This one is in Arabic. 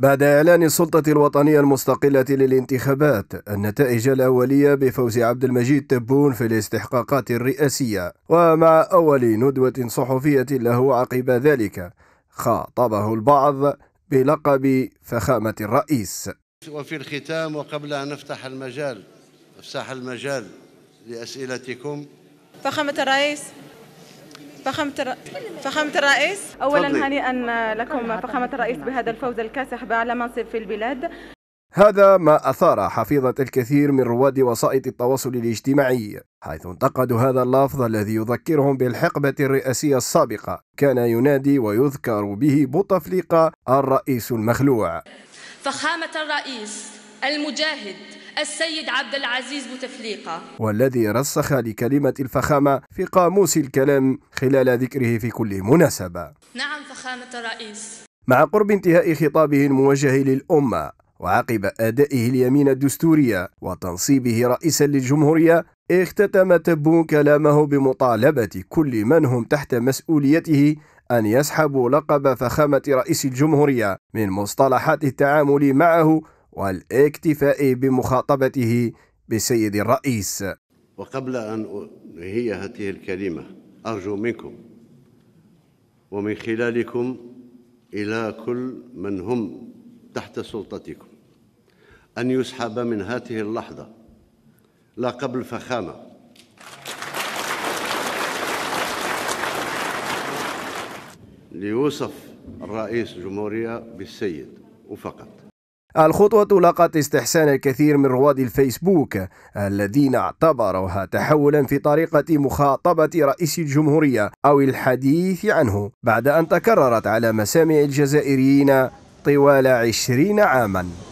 بعد إعلان السلطة الوطنية المستقلة للانتخابات النتائج الأولية بفوز عبد المجيد تبون في الاستحقاقات الرئاسية ومع أول ندوة صحفية له عقب ذلك خاطبه البعض بلقب فخامة الرئيس وفي الختام وقبل أن نفتح المجال نفتح المجال لأسئلتكم فخامة الرئيس فخامة فخامة الرئيس اولا هنيئا لكم فخامة الرئيس بهذا الفوز الكاسح باعلى منصب في البلاد هذا ما أثار حفيظة الكثير من رواد وسائط التواصل الاجتماعي حيث انتقدوا هذا اللفظ الذي يذكرهم بالحقبة الرئاسية السابقة كان ينادي ويذكر به بوتفليقة الرئيس المخلوع فخامة الرئيس المجاهد السيد عبد العزيز بوتفليقة والذي رسخ لكلمة الفخامة في قاموس الكلام خلال ذكره في كل مناسبة نعم فخامة الرئيس مع قرب انتهاء خطابه الموجه للأمة وعقب أدائه اليمين الدستورية وتنصيبه رئيسا للجمهورية اختتم تبون كلامه بمطالبة كل من هم تحت مسؤوليته أن يسحبوا لقب فخامة رئيس الجمهورية من مصطلحات التعامل معه والاكتفاء بمخاطبته بالسيد الرئيس وقبل أن هي هذه الكلمة أرجو منكم ومن خلالكم إلى كل من هم تحت سلطتكم أن يسحب من هذه اللحظة لا قبل فخامة ليوصف الرئيس الجمهورية بالسيد وفقط الخطوة لقت استحسان الكثير من رواد الفيسبوك الذين اعتبروها تحولا في طريقة مخاطبة رئيس الجمهورية أو الحديث عنه بعد أن تكررت على مسامع الجزائريين طوال عشرين عاماً